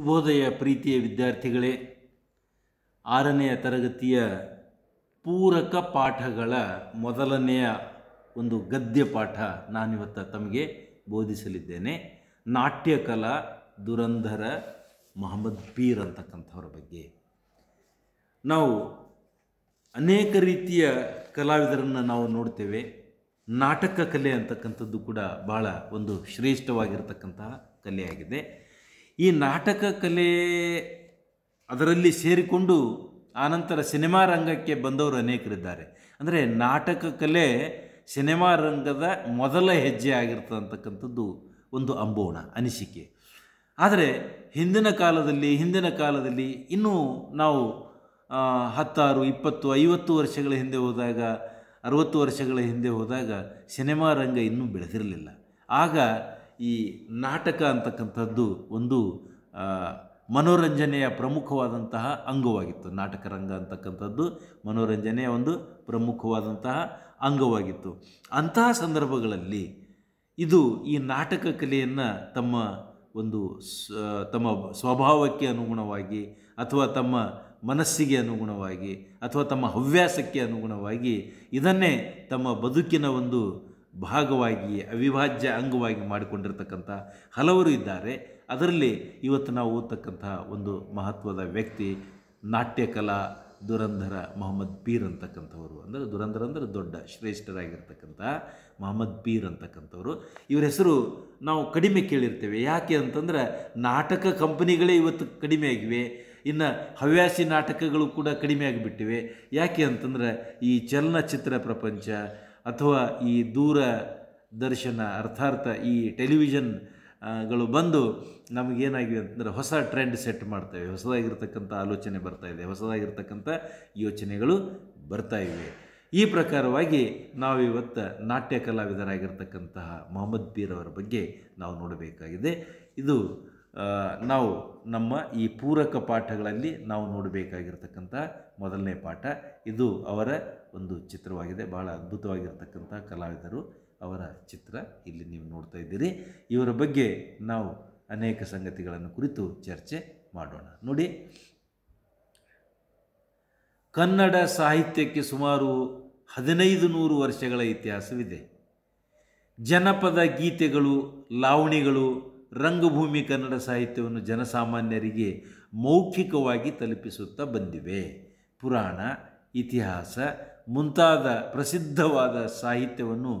ಶುಭೋದಯ ಪ್ರೀತಿಯ ವಿದ್ಯಾರ್ಥಿಗಳೇ ಆರನೆಯ ತರಗತಿಯ ಪೂರಕ ಪಾಠಗಳ ಮೊದಲನೆಯ ಒಂದು ಗದ್ಯ ಪಾಠ ನಾನಿವತ್ತ ತಮಗೆ ಬೋಧಿಸಲಿದ್ದೇನೆ ನಾಟ್ಯಕಲಾ ದುರಂಧರ ಮೊಹಮ್ಮದ್ ಪೀರ್ ಅಂತಕ್ಕಂಥವ್ರ ಬಗ್ಗೆ ನಾವು ಅನೇಕ ರೀತಿಯ ಕಲಾವಿದರನ್ನು ನಾವು ನೋಡ್ತೇವೆ ನಾಟಕ ಕಲೆ ಅಂತಕ್ಕಂಥದ್ದು ಕೂಡ ಭಾಳ ಒಂದು ಶ್ರೇಷ್ಠವಾಗಿರ್ತಕ್ಕಂತಹ ಕಲೆಯಾಗಿದೆ ಈ ನಾಟಕ ಕಲೆ ಅದರಲ್ಲಿ ಸೇರಿಕೊಂಡು ಆನಂತರ ಸಿನಿಮಾ ರಂಗಕ್ಕೆ ಬಂದವರು ಅನೇಕರಿದ್ದಾರೆ ಅಂದರೆ ನಾಟಕ ಕಲೆ ಸಿನಿಮಾ ರಂಗದ ಮೊದಲ ಹೆಜ್ಜೆ ಆಗಿರ್ತಕ್ಕಂಥದ್ದು ಒಂದು ಅಂಬೋಣ ಅನಿಸಿಕೆ ಆದರೆ ಹಿಂದಿನ ಕಾಲದಲ್ಲಿ ಹಿಂದಿನ ಕಾಲದಲ್ಲಿ ಇನ್ನೂ ನಾವು ಹತ್ತಾರು ಇಪ್ಪತ್ತು ಐವತ್ತು ವರ್ಷಗಳ ಹಿಂದೆ ಹೋದಾಗ ಅರುವತ್ತು ವರ್ಷಗಳ ಹಿಂದೆ ಹೋದಾಗ ಸಿನಿಮಾ ರಂಗ ಇನ್ನೂ ಬೆಳೆದಿರಲಿಲ್ಲ ಆಗ ಈ ನಾಟಕ ಅಂತಕ್ಕಂಥದ್ದು ಒಂದು ಮನೋರಂಜನೆಯ ಪ್ರಮುಖವಾದಂತಹ ಅಂಗವಾಗಿತ್ತು ನಾಟಕ ರಂಗ ಅಂತಕ್ಕಂಥದ್ದು ಮನೋರಂಜನೆಯ ಒಂದು ಪ್ರಮುಖವಾದಂತಹ ಅಂಗವಾಗಿತ್ತು ಅಂತಹ ಸಂದರ್ಭಗಳಲ್ಲಿ ಇದು ಈ ನಾಟಕ ಕಲೆಯನ್ನು ತಮ್ಮ ಒಂದು ತಮ್ಮ ಸ್ವಭಾವಕ್ಕೆ ಅನುಗುಣವಾಗಿ ಅಥವಾ ತಮ್ಮ ಮನಸ್ಸಿಗೆ ಅನುಗುಣವಾಗಿ ಅಥವಾ ತಮ್ಮ ಹವ್ಯಾಸಕ್ಕೆ ಅನುಗುಣವಾಗಿ ಇದನ್ನೇ ತಮ್ಮ ಬದುಕಿನ ಒಂದು ಭಾಗವಾಗಿ ಅವಿಭಾಜ್ಯ ಅಂಗವಾಗಿ ಮಾಡಿಕೊಂಡಿರ್ತಕ್ಕಂಥ ಹಲವರು ಇದ್ದಾರೆ ಅದರಲ್ಲಿ ಇವತ್ತು ನಾವು ಓದ್ತಕ್ಕಂಥ ಒಂದು ಮಹತ್ವದ ವ್ಯಕ್ತಿ ನಾಟ್ಯಕಲಾ ದುರಂಧರ ಮೊಹಮ್ಮದ್ ಪೀರ್ ಅಂತಕ್ಕಂಥವ್ರು ಅಂದರೆ ದುರಂಧರ ಅಂದರೆ ದೊಡ್ಡ ಶ್ರೇಷ್ಠರಾಗಿರ್ತಕ್ಕಂಥ ಮೊಹಮ್ಮದ್ ಪೀರ್ ಅಂತಕ್ಕಂಥವ್ರು ಇವರ ಹೆಸರು ನಾವು ಕಡಿಮೆ ಕೇಳಿರ್ತೇವೆ ಯಾಕೆ ಅಂತಂದ್ರೆ ನಾಟಕ ಕಂಪನಿಗಳೇ ಇವತ್ತು ಕಡಿಮೆ ಆಗಿವೆ ಇನ್ನು ಹವ್ಯಾಸಿ ನಾಟಕಗಳು ಕೂಡ ಕಡಿಮೆ ಆಗಿಬಿಟ್ಟಿವೆ ಯಾಕೆ ಅಂತಂದರೆ ಈ ಚಲನಚಿತ್ರ ಪ್ರಪಂಚ ಅಥವಾ ಈ ದೂರ ದರ್ಶನ ಅರ್ಥಾರ್ಥ ಈ ಟೆಲಿವಿಷನ್ಗಳು ಬಂದು ನಮಗೇನಾಗಿದೆ ಅಂತಂದರೆ ಹೊಸ ಟ್ರೆಂಡ್ ಸೆಟ್ ಮಾಡ್ತೇವೆ ಹೊಸದಾಗಿರ್ತಕ್ಕಂಥ ಆಲೋಚನೆ ಬರ್ತಾ ಇದೆ ಹೊಸದಾಗಿರ್ತಕ್ಕಂಥ ಯೋಚನೆಗಳು ಬರ್ತಾ ಇವೆ ಈ ಪ್ರಕಾರವಾಗಿ ನಾವಿವತ್ತು ನಾಟ್ಯ ಕಲಾವಿದರಾಗಿರ್ತಕ್ಕಂತಹ ಮೊಹಮ್ಮದ್ ಪೀರ್ ಅವರ ಬಗ್ಗೆ ನಾವು ನೋಡಬೇಕಾಗಿದೆ ಇದು ನಾವು ನಮ್ಮ ಈ ಪೂರಕ ಪಾಠಗಳಲ್ಲಿ ನಾವು ನೋಡಬೇಕಾಗಿರ್ತಕ್ಕಂಥ ಮೊದಲನೇ ಪಾಠ ಇದು ಅವರ ಒಂದು ಚಿತ್ರವಾಗಿದೆ ಬಹಳ ಅದ್ಭುತವಾಗಿರ್ತಕ್ಕಂಥ ಕಲಾವಿದರು ಅವರ ಚಿತ್ರ ಇಲ್ಲಿ ನೀವು ನೋಡ್ತಾ ಇದ್ದೀರಿ ಇವರ ಬಗ್ಗೆ ನಾವು ಅನೇಕ ಸಂಗತಿಗಳನ್ನು ಕುರಿತು ಚರ್ಚೆ ಮಾಡೋಣ ನೋಡಿ ಕನ್ನಡ ಸಾಹಿತ್ಯಕ್ಕೆ ಸುಮಾರು ಹದಿನೈದು ನೂರು ವರ್ಷಗಳ ಇತಿಹಾಸವಿದೆ ಜನಪದ ಗೀತೆಗಳು ಲಾವಣಿಗಳು ರಂಗಭೂಮಿ ಕನ್ನಡ ಸಾಹಿತ್ಯವನ್ನು ಜನಸಾಮಾನ್ಯರಿಗೆ ಮೌಖಿಕವಾಗಿ ತಲುಪಿಸುತ್ತಾ ಬಂದಿವೆ ಪುರಾಣ ಇತಿಹಾಸ ಮುಂತಾದ ಪ್ರಸಿದ್ಧವಾದ ಸಾಹಿತ್ಯವನ್ನು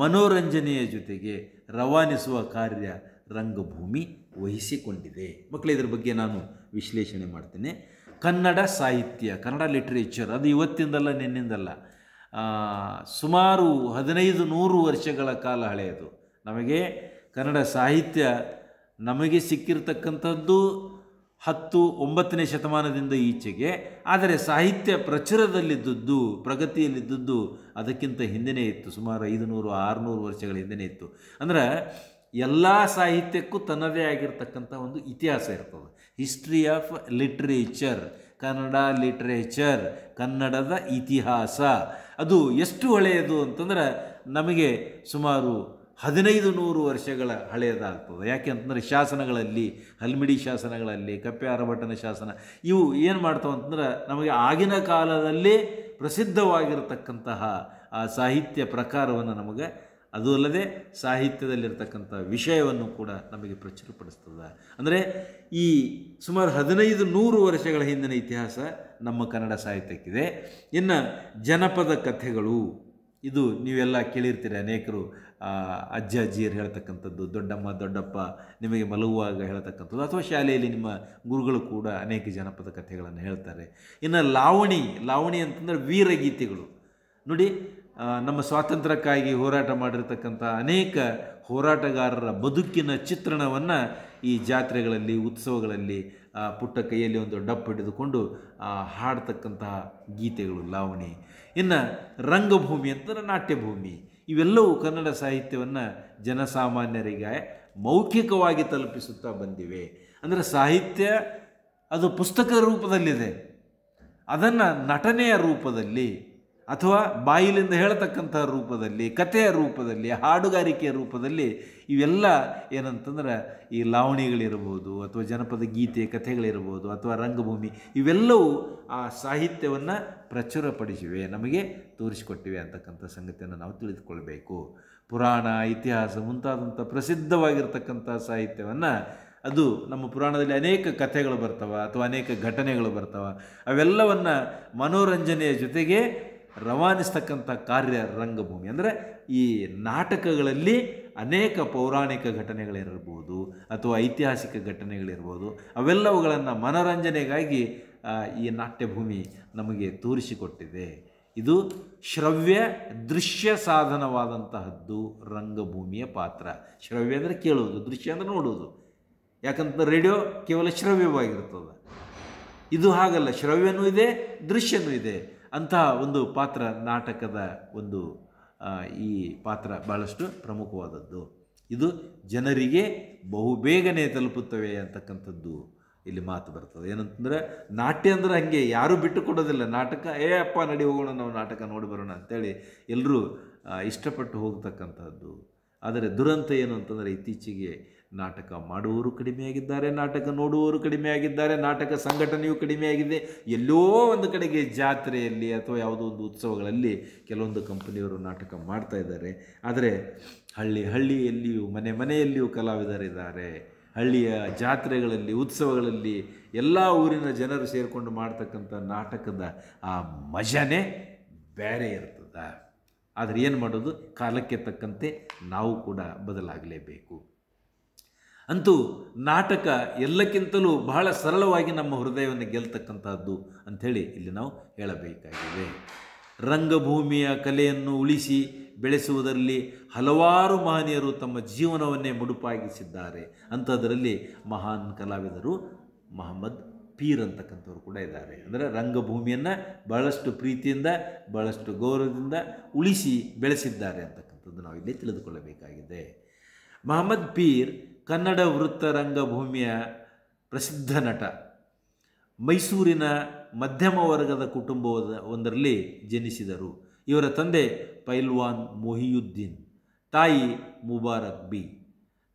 ಮನೋರಂಜನೆಯ ಜೊತೆಗೆ ರವಾನಿಸುವ ಕಾರ್ಯ ರಂಗಭೂಮಿ ವಹಿಸಿಕೊಂಡಿದೆ ಮಕ್ಕಳು ಇದರ ಬಗ್ಗೆ ನಾನು ವಿಶ್ಲೇಷಣೆ ಮಾಡ್ತೇನೆ ಕನ್ನಡ ಸಾಹಿತ್ಯ ಕನ್ನಡ ಲಿಟ್ರೇಚರ್ ಅದು ಇವತ್ತಿಂದಲ್ಲ ನಿನ್ನಿಂದಲ್ಲ ಸುಮಾರು ಹದಿನೈದು ನೂರು ವರ್ಷಗಳ ಕಾಲ ಹಳೆಯದು ನಮಗೆ ಕನ್ನಡ ಸಾಹಿತ್ಯ ನಮಗೆ ಸಿಕ್ಕಿರತಕ್ಕಂಥದ್ದು ಹತ್ತು ಒಂಬತ್ತನೇ ಶತಮಾನದಿಂದ ಈಚೆಗೆ ಆದರೆ ಸಾಹಿತ್ಯ ಪ್ರಚುರದಲ್ಲಿದ್ದದ್ದು ಪ್ರಗತಿಯಲ್ಲಿದ್ದದ್ದು ಅದಕ್ಕಿಂತ ಹಿಂದೆನೇ ಇತ್ತು ಸುಮಾರು ಐದುನೂರು ಆರುನೂರು ವರ್ಷಗಳ ಹಿಂದೆನೇ ಇತ್ತು ಅಂದರೆ ಎಲ್ಲ ಸಾಹಿತ್ಯಕ್ಕೂ ತನ್ನದೇ ಆಗಿರ್ತಕ್ಕಂಥ ಒಂದು ಇತಿಹಾಸ ಇರ್ತದೆ history of literature Kannada literature ಕನ್ನಡದ ಇತಿಹಾಸ ಅದು ಎಷ್ಟು ಹಳೆಯದು ಅಂತಂದರೆ ನಮಗೆ ಸುಮಾರು ಹದಿನೈದು ನೂರು ವರ್ಷಗಳ ಹಳೆಯದಾಗ್ತದೆ ಯಾಕೆ ಅಂತಂದರೆ ಶಾಸನಗಳಲ್ಲಿ ಹಲ್ಮಿಡಿ ಶಾಸನಗಳಲ್ಲಿ ಕಪ್ಪೆ ಅರಭಟ್ಟನ ಶಾಸನ ಇವು ಏನು ಮಾಡ್ತಾವೆ ಅಂತಂದ್ರೆ ನಮಗೆ ಆಗಿನ ಕಾಲದಲ್ಲಿ ಪ್ರಸಿದ್ಧವಾಗಿರತಕ್ಕಂತಹ ಆ ಸಾಹಿತ್ಯ ಪ್ರಕಾರವನ್ನು ನಮಗೆ ಅದು ಅಲ್ಲದೆ ಸಾಹಿತ್ಯದಲ್ಲಿರ್ತಕ್ಕಂಥ ವಿಷಯವನ್ನು ಕೂಡ ನಮಗೆ ಪ್ರಚುರಪಡಿಸ್ತದೆ ಅಂದರೆ ಈ ಸುಮಾರು ಹದಿನೈದು ನೂರು ವರ್ಷಗಳ ಹಿಂದಿನ ಇತಿಹಾಸ ನಮ್ಮ ಕನ್ನಡ ಸಾಹಿತ್ಯಕ್ಕಿದೆ ಇನ್ನು ಜನಪದ ಕಥೆಗಳು ಇದು ನೀವೆಲ್ಲ ಕೇಳಿರ್ತೀರಿ ಅನೇಕರು ಅಜ್ಜ ಅಜ್ಜಿಯರು ಹೇಳ್ತಕ್ಕಂಥದ್ದು ದೊಡ್ಡಮ್ಮ ದೊಡ್ಡಪ್ಪ ನಿಮಗೆ ಮಲಗುವಾಗ ಹೇಳ್ತಕ್ಕಂಥದ್ದು ಅಥವಾ ಶಾಲೆಯಲ್ಲಿ ನಿಮ್ಮ ಗುರುಗಳು ಕೂಡ ಅನೇಕ ಜನಪದ ಕಥೆಗಳನ್ನು ಹೇಳ್ತಾರೆ ಇನ್ನು ಲಾವಣಿ ಲಾವಣಿ ಅಂತಂದರೆ ವೀರಗೀತೆಗಳು ನೋಡಿ ನಮ್ಮ ಸ್ವಾತಂತ್ರ್ಯಕ್ಕಾಗಿ ಹೋರಾಟ ಮಾಡಿರ್ತಕ್ಕಂಥ ಅನೇಕ ಹೋರಾಟಗಾರರ ಬದುಕಿನ ಚಿತ್ರಣವನ್ನು ಈ ಜಾತ್ರೆಗಳಲ್ಲಿ ಉತ್ಸವಗಳಲ್ಲಿ ಪುಟ್ಟ ಕೈಯಲ್ಲಿ ಒಂದು ಡಪ್ಪ ಹಿಡಿದುಕೊಂಡು ಹಾಡ್ತಕ್ಕಂತಹ ಗೀತೆಗಳು ಲಾವಣಿ ಇನ್ನು ರಂಗಭೂಮಿ ಅಂತಂದರೆ ನಾಟ್ಯಭೂಮಿ ಇವೆಲ್ಲವೂ ಕನ್ನಡ ಸಾಹಿತ್ಯವನ್ನು ಜನಸಾಮಾನ್ಯರಿಗೆ ಮೌಖಿಕವಾಗಿ ತಲುಪಿಸುತ್ತಾ ಬಂದಿವೆ ಅಂದರೆ ಸಾಹಿತ್ಯ ಅದು ಪುಸ್ತಕ ರೂಪದಲ್ಲಿದೆ ಅದನ್ನು ನಟನೆಯ ರೂಪದಲ್ಲಿ ಅಥವಾ ಬಾಯಿಲಿಂದ ಹೇಳತಕ್ಕಂಥ ರೂಪದಲ್ಲಿ ಕಥೆಯ ರೂಪದಲ್ಲಿ ಹಾಡುಗಾರಿಕೆಯ ರೂಪದಲ್ಲಿ ಇವೆಲ್ಲ ಏನಂತಂದ್ರೆ ಈ ಲಾವಣಿಗಳಿರ್ಬೋದು ಅಥವಾ ಜನಪದ ಗೀತೆ ಕಥೆಗಳಿರ್ಬೋದು ಅಥವಾ ರಂಗಭೂಮಿ ಇವೆಲ್ಲವೂ ಆ ಸಾಹಿತ್ಯವನ್ನು ಪ್ರಚುರಪಡಿಸಿವೆ ನಮಗೆ ತೋರಿಸಿಕೊಟ್ಟಿವೆ ಅಂತಕ್ಕಂಥ ಸಂಗತಿಯನ್ನು ನಾವು ತಿಳಿದುಕೊಳ್ಬೇಕು ಪುರಾಣ ಇತಿಹಾಸ ಮುಂತಾದಂಥ ಪ್ರಸಿದ್ಧವಾಗಿರ್ತಕ್ಕಂಥ ಸಾಹಿತ್ಯವನ್ನು ಅದು ನಮ್ಮ ಪುರಾಣದಲ್ಲಿ ಅನೇಕ ಕಥೆಗಳು ಬರ್ತವೆ ಅಥವಾ ಅನೇಕ ಘಟನೆಗಳು ಬರ್ತವೆ ಅವೆಲ್ಲವನ್ನು ಮನೋರಂಜನೆಯ ಜೊತೆಗೆ ರವಾನಿಸ್ತಕ್ಕಂಥ ಕಾರ್ಯ ರಂಗಭೂಮಿ ಅಂದರೆ ಈ ನಾಟಕಗಳಲ್ಲಿ ಅನೇಕ ಪೌರಾಣಿಕ ಘಟನೆಗಳಿರ್ಬೋದು ಅಥವಾ ಐತಿಹಾಸಿಕ ಘಟನೆಗಳಿರ್ಬೋದು ಅವೆಲ್ಲವುಗಳನ್ನು ಮನೋರಂಜನೆಗಾಗಿ ಈ ನಾಟ್ಯಭೂಮಿ ನಮಗೆ ತೋರಿಸಿಕೊಟ್ಟಿದೆ ಇದು ಶ್ರವ್ಯ ದೃಶ್ಯ ಸಾಧನವಾದಂತಹದ್ದು ರಂಗಭೂಮಿಯ ಪಾತ್ರ ಶ್ರವ್ಯ ಅಂದರೆ ಕೇಳುವುದು ದೃಶ್ಯ ಅಂದರೆ ನೋಡುವುದು ಯಾಕಂತ ರೇಡಿಯೋ ಕೇವಲ ಶ್ರವ್ಯವಾಗಿರ್ತದೆ ಇದು ಹಾಗಲ್ಲ ಶ್ರವ್ಯನೂ ಇದೆ ದೃಶ್ಯನೂ ಇದೆ ಅಂತಹ ಒಂದು ಪಾತ್ರ ನಾಟಕದ ಒಂದು ಈ ಪಾತ್ರ ಭಾಳಷ್ಟು ಪ್ರಮುಖವಾದದ್ದು ಇದು ಜನರಿಗೆ ಬಹುಬೇಗನೆ ತಲುಪುತ್ತವೆ ಅಂತಕ್ಕಂಥದ್ದು ಇಲ್ಲಿ ಮಾತು ಬರ್ತದೆ ಏನಂತಂದರೆ ನಾಟ್ಯ ಅಂದರೆ ಹಂಗೆ ಯಾರೂ ಬಿಟ್ಟು ಕೊಡೋದಿಲ್ಲ ನಾಟಕ ಏ ಅಪ್ಪ ನಡಿ ಹೋಗೋಣ ನಾವು ನಾಟಕ ನೋಡಿ ಬರೋಣ ಅಂತೇಳಿ ಎಲ್ಲರೂ ಇಷ್ಟಪಟ್ಟು ಹೋಗ್ತಕ್ಕಂಥದ್ದು ಆದರೆ ದುರಂತ ಏನು ಅಂತಂದರೆ ಇತ್ತೀಚೆಗೆ ನಾಟಕ ಮಾಡುವವರು ಕಡಿಮೆಯಾಗಿದ್ದಾರೆ ನಾಟಕ ನೋಡುವವರು ಕಡಿಮೆಯಾಗಿದ್ದಾರೆ ನಾಟಕ ಸಂಘಟನೆಯು ಕಡಿಮೆಯಾಗಿದೆ ಎಲ್ಲೋ ಒಂದು ಕಡೆಗೆ ಜಾತ್ರೆಯಲ್ಲಿ ಅಥವಾ ಯಾವುದೋ ಒಂದು ಉತ್ಸವಗಳಲ್ಲಿ ಕೆಲವೊಂದು ಕಂಪನಿಯವರು ನಾಟಕ ಮಾಡ್ತಾ ಇದ್ದಾರೆ ಆದರೆ ಹಳ್ಳಿ ಹಳ್ಳಿಯಲ್ಲಿಯೂ ಮನೆ ಮನೆಯಲ್ಲಿಯೂ ಕಲಾವಿದರಿದ್ದಾರೆ ಹಳ್ಳಿಯ ಜಾತ್ರೆಗಳಲ್ಲಿ ಉತ್ಸವಗಳಲ್ಲಿ ಎಲ್ಲ ಊರಿನ ಜನರು ಸೇರಿಕೊಂಡು ಮಾಡ್ತಕ್ಕಂಥ ನಾಟಕದ ಆ ಮಜನೇ ಬೇರೆ ಇರ್ತದೆ ಆದರೆ ಏನು ಮಾಡೋದು ಕಾಲಕ್ಕೆ ತಕ್ಕಂತೆ ನಾವು ಕೂಡ ಬದಲಾಗಲೇಬೇಕು ಅಂತೂ ನಾಟಕ ಎಲ್ಲಕ್ಕಿಂತಲೂ ಬಹಳ ಸರಳವಾಗಿ ನಮ್ಮ ಹೃದಯವನ್ನು ಗೆಲ್ತಕ್ಕಂಥದ್ದು ಅಂಥೇಳಿ ಇಲ್ಲಿ ನಾವು ಹೇಳಬೇಕಾಗಿದೆ ರಂಗಭೂಮಿಯ ಕಲೆಯನ್ನು ಉಳಿಸಿ ಬೆಳೆಸುವುದರಲ್ಲಿ ಹಲವಾರು ಮಹನೀಯರು ತಮ್ಮ ಜೀವನವನ್ನೇ ಮುಡುಪಾಗಿಸಿದ್ದಾರೆ ಅಂಥದ್ರಲ್ಲಿ ಮಹಾನ್ ಕಲಾವಿದರು ಮಹಮ್ಮದ್ ಪೀರ್ ಅಂತಕ್ಕಂಥವ್ರು ಕೂಡ ಇದ್ದಾರೆ ಅಂದರೆ ರಂಗಭೂಮಿಯನ್ನು ಬಹಳಷ್ಟು ಪ್ರೀತಿಯಿಂದ ಬಹಳಷ್ಟು ಗೌರವದಿಂದ ಉಳಿಸಿ ಬೆಳೆಸಿದ್ದಾರೆ ಅಂತಕ್ಕಂಥದ್ದು ನಾವು ಇಲ್ಲಿ ತಿಳಿದುಕೊಳ್ಳಬೇಕಾಗಿದೆ ಮಹಮ್ಮದ್ ಪೀರ್ ಕನ್ನಡ ರಂಗಭೂಮಿಯ ಪ್ರಸಿದ್ಧ ನಟ ಮೈಸೂರಿನ ಮಧ್ಯಮ ವರ್ಗದ ಕುಟುಂಬದ ಒಂದರಲ್ಲಿ ಜನಿಸಿದರು ಇವರ ತಂದೆ ಪೈಲ್ವಾನ್ ಮೊಹಿಯುದ್ದೀನ್ ತಾಯಿ ಮುಬಾರಕ್ ಬಿ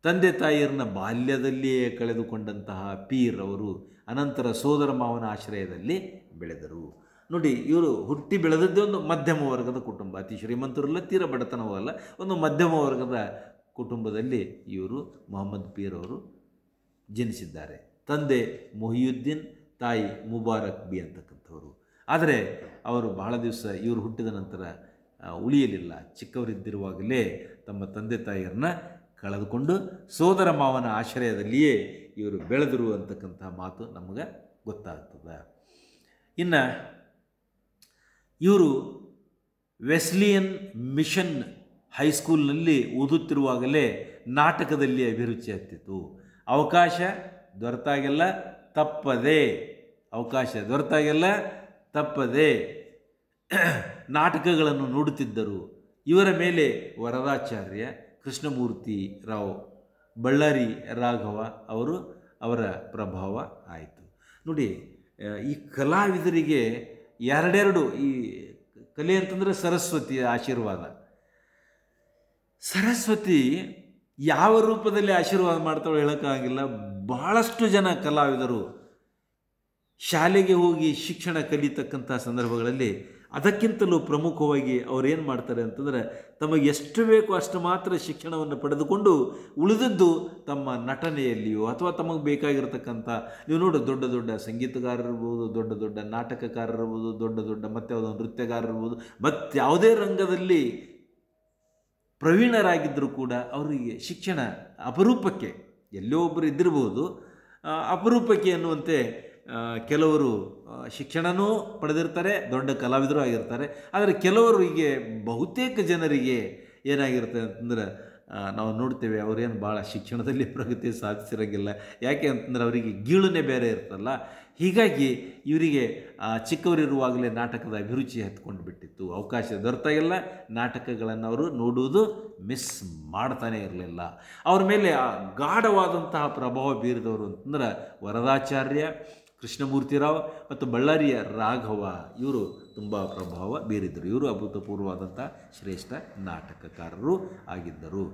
ತಂದೆ ತಾಯಿಯರನ್ನ ಬಾಲ್ಯದಲ್ಲಿಯೇ ಕಳೆದುಕೊಂಡಂತಹ ಪೀರ್ ಅವರು ಅನಂತರ ಸೋದರ ಮಾವನ ಆಶ್ರಯದಲ್ಲಿ ಬೆಳೆದರು ನೋಡಿ ಇವರು ಹುಟ್ಟಿ ಬೆಳೆದದ್ದೇ ಒಂದು ಮಧ್ಯಮ ವರ್ಗದ ಕುಟುಂಬ ಅತಿ ಶ್ರೀಮಂತರಲ್ಲ ತೀರ ಬಡತನವಲ್ಲ ಒಂದು ಮಧ್ಯಮ ವರ್ಗದ ಕುಟುಂಬದಲ್ಲಿ ಇವರು ಮೊಹಮ್ಮದ್ ಪೀರ್ ಅವರು ಜನಿಸಿದ್ದಾರೆ ತಂದೆ ಮೊಹಿಯುದ್ದೀನ್ ತಾಯಿ ಮುಬಾರಕ್ ಬಿ ಅಂತಕ್ಕಂಥವರು ಆದರೆ ಅವರು ಬಹಳ ದಿವಸ ಇವರು ಹುಟ್ಟಿದ ನಂತರ ಉಳಿಯಲಿಲ್ಲ ಚಿಕ್ಕವರಿದ್ದಿರುವಾಗಲೇ ತಮ್ಮ ತಂದೆ ತಾಯಿಯರನ್ನ ಕಳೆದುಕೊಂಡು ಸೋದರ ಮಾವನ ಆಶ್ರಯದಲ್ಲಿಯೇ ಇವರು ಬೆಳೆದರು ಅಂತಕ್ಕಂಥ ಮಾತು ನಮಗೆ ಗೊತ್ತಾಗ್ತದೆ ಇನ್ನು ಇವರು ವೆಸ್ಲಿಯನ್ ಮಿಷನ್ ಹೈಸ್ಕೂಲ್ನಲ್ಲಿ ಓದುತ್ತಿರುವಾಗಲೇ ನಾಟಕದಲ್ಲಿ ಅಭಿರುಚಿ ಆಗ್ತಿತ್ತು ಅವಕಾಶ ದೊರೆತಾಗೆಲ್ಲ ತಪ್ಪದೆ ಅವಕಾಶ ದೊರೆತಾಗೆಲ್ಲ ತಪ್ಪದೆ ನಾಟಕಗಳನ್ನು ನೋಡುತ್ತಿದ್ದರು ಇವರ ಮೇಲೆ ವರದಾಚಾರ್ಯ ಕೃಷ್ಣಮೂರ್ತಿ ರಾವ್ ಬಳ್ಳಾರಿ ರಾಘವ ಅವರು ಅವರ ಪ್ರಭಾವ ಆಯಿತು ನೋಡಿ ಈ ಕಲಾವಿದರಿಗೆ ಎರಡೆರಡು ಈ ಕಲೆ ಅಂತಂದರೆ ಸರಸ್ವತಿಯ ಆಶೀರ್ವಾದ ಸರಸ್ವತಿ ಯಾವ ರೂಪದಲ್ಲಿ ಆಶೀರ್ವಾದ ಮಾಡ್ತಾಳೆ ಹೇಳೋಕ್ಕಾಗಿಲ್ಲ ಬಹಳಷ್ಟು ಜನ ಕಲಾವಿದರು ಶಾಲೆಗೆ ಹೋಗಿ ಶಿಕ್ಷಣ ಕಲಿತಕ್ಕಂಥ ಸಂದರ್ಭಗಳಲ್ಲಿ ಅದಕ್ಕಿಂತಲೂ ಪ್ರಮುಖವಾಗಿ ಏನು ಮಾಡ್ತಾರೆ ಅಂತಂದರೆ ತಮಗೆ ಎಷ್ಟು ಬೇಕೋ ಅಷ್ಟು ಮಾತ್ರ ಶಿಕ್ಷಣವನ್ನು ಪಡೆದುಕೊಂಡು ಉಳಿದದ್ದು ತಮ್ಮ ನಟನೆಯಲ್ಲಿಯೋ ಅಥವಾ ತಮಗೆ ಬೇಕಾಗಿರತಕ್ಕಂಥ ನೀವು ನೋಡಿ ದೊಡ್ಡ ದೊಡ್ಡ ಸಂಗೀತಗಾರರಿರ್ಬೋದು ದೊಡ್ಡ ದೊಡ್ಡ ನಾಟಕಕಾರರಿರ್ಬೋದು ದೊಡ್ಡ ದೊಡ್ಡ ಮತ್ತೆ ಯಾವುದೋ ನೃತ್ಯಗಾರರಿರ್ಬೋದು ಮತ್ತು ಯಾವುದೇ ರಂಗದಲ್ಲಿ ಪ್ರವೀಣರಾಗಿದ್ದರೂ ಕೂಡ ಅವರಿಗೆ ಶಿಕ್ಷಣ ಅಪರೂಪಕ್ಕೆ ಎಲ್ಲೋ ಒಬ್ಬರು ಇದ್ದಿರಬಹುದು ಅಪರೂಪಕ್ಕೆ ಅನ್ನುವಂತೆ ಕೆಲವರು ಶಿಕ್ಷಣನೂ ಪಡೆದಿರ್ತಾರೆ ದೊಡ್ಡ ಕಲಾವಿದರು ಆಗಿರ್ತಾರೆ ಆದರೆ ಕೆಲವರಿಗೆ ಬಹುತೇಕ ಜನರಿಗೆ ಏನಾಗಿರುತ್ತೆ ಅಂತಂದ್ರೆ ನಾವು ನೋಡ್ತೇವೆ ಅವರೇನು ಭಾಳ ಶಿಕ್ಷಣದಲ್ಲಿ ಪ್ರಗತಿ ಸಾಧಿಸಿರೋಂಗಿಲ್ಲ ಯಾಕೆ ಅಂತಂದ್ರೆ ಅವರಿಗೆ ಗೀಳುನೆ ಬೇರೆ ಇರ್ತಲ್ಲ ಹೀಗಾಗಿ ಇವರಿಗೆ ಚಿಕ್ಕವರಿರುವಾಗಲೇ ನಾಟಕದ ಅಭಿರುಚಿ ಹತ್ಕೊಂಡು ಬಿಟ್ಟಿತ್ತು ಅವಕಾಶ ದೊರೆತಾ ಇಲ್ಲ ನಾಟಕಗಳನ್ನು ಅವರು ನೋಡುವುದು ಮಿಸ್ ಮಾಡ್ತಾನೇ ಇರಲಿಲ್ಲ ಅವ್ರ ಮೇಲೆ ಆ ಗಾಢವಾದಂತಹ ಪ್ರಭಾವ ಬೀರಿದವರು ಅಂತಂದ್ರೆ ವರದಾಚಾರ್ಯ ಕೃಷ್ಣಮೂರ್ತಿರಾವ್ ಮತ್ತು ಬಳ್ಳಾರಿಯ ರಾಘವ ಇವರು ತುಂಬ ಪ್ರಭಾವ ಬೀರಿದರು ಇವರು ಅಭೂತಪೂರ್ವವಾದಂಥ ಶ್ರೇಷ್ಠ ನಾಟಕಕಾರರು ಆಗಿದ್ದರು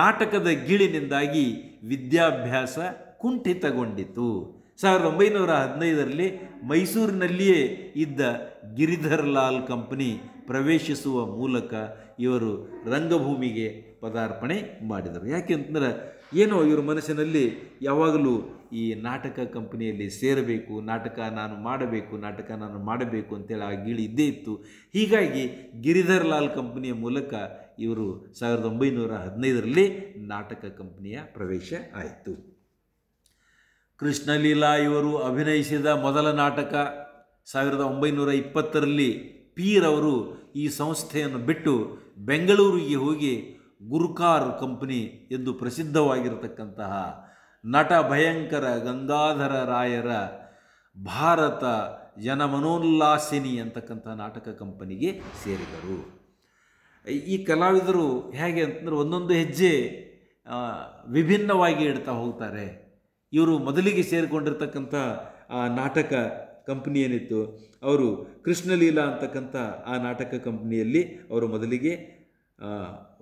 ನಾಟಕದ ಗಿಳಿನಿಂದಾಗಿ ವಿದ್ಯಾಭ್ಯಾಸ ಕುಂಠಿತಗೊಂಡಿತು ಸಾವಿರದ ಒಂಬೈನೂರ ಹದಿನೈದರಲ್ಲಿ ಮೈಸೂರಿನಲ್ಲಿಯೇ ಇದ್ದ ಗಿರಿಧರ್ ಲಾಲ್ ಕಂಪನಿ ಪ್ರವೇಶಿಸುವ ಮೂಲಕ ಇವರು ರಂಗಭೂಮಿಗೆ ಪದಾರ್ಪಣೆ ಮಾಡಿದರು ಯಾಕೆಂತಂದ್ರೆ ಏನೋ ಇವರ ಮನಸ್ಸಿನಲ್ಲಿ ಯಾವಾಗಲೂ ಈ ನಾಟಕ ಕಂಪನಿಯಲ್ಲಿ ಸೇರಬೇಕು ನಾಟಕ ನಾನು ಮಾಡಬೇಕು ನಾಟಕ ನಾನು ಮಾಡಬೇಕು ಅಂತೇಳಿ ಆ ಗೀಳಿ ಇದ್ದೇ ಇತ್ತು ಹೀಗಾಗಿ ಗಿರಿಧರ್ ಲಾಲ್ ಕಂಪನಿಯ ಮೂಲಕ ಇವರು ಸಾವಿರದ ಒಂಬೈನೂರ ಹದಿನೈದರಲ್ಲಿ ನಾಟಕ ಕಂಪನಿಯ ಪ್ರವೇಶ ಆಯಿತು ಕೃಷ್ಣಲೀಲಾ ಇವರು ಅಭಿನಯಿಸಿದ ಮೊದಲ ನಾಟಕ ಸಾವಿರದ ಒಂಬೈನೂರ ಇಪ್ಪತ್ತರಲ್ಲಿ ಪೀರ್ ಅವರು ಈ ಸಂಸ್ಥೆಯನ್ನು ಬಿಟ್ಟು ಬೆಂಗಳೂರಿಗೆ ಹೋಗಿ ಗುರುಕಾರ್ ಕಂಪನಿ ಎಂದು ಪ್ರಸಿದ್ಧವಾಗಿರತಕ್ಕಂತಹ ನಟ ಭಯಂಕರ ಗಂಗಾಧರ ರಾಯರ ಭಾರತ ಜನಮನೋಲ್ಲಾಸಿನಿ ಅಂತಕ್ಕಂಥ ನಾಟಕ ಕಂಪನಿಗೆ ಸೇರಿದರು ಈ ಕಲಾವಿದರು ಹೇಗೆ ಅಂತಂದರೆ ಒಂದೊಂದು ಹೆಜ್ಜೆ ವಿಭಿನ್ನವಾಗಿ ಇಡ್ತಾ ಹೋಗ್ತಾರೆ ಇವರು ಮೊದಲಿಗೆ ಸೇರಿಕೊಂಡಿರ್ತಕ್ಕಂಥ ಆ ನಾಟಕ ಕಂಪ್ನಿ ಏನಿತ್ತು ಅವರು ಕೃಷ್ಣಲೀಲಾ ಅಂತಕ್ಕಂಥ ಆ ನಾಟಕ ಕಂಪ್ನಿಯಲ್ಲಿ ಅವರು ಮೊದಲಿಗೆ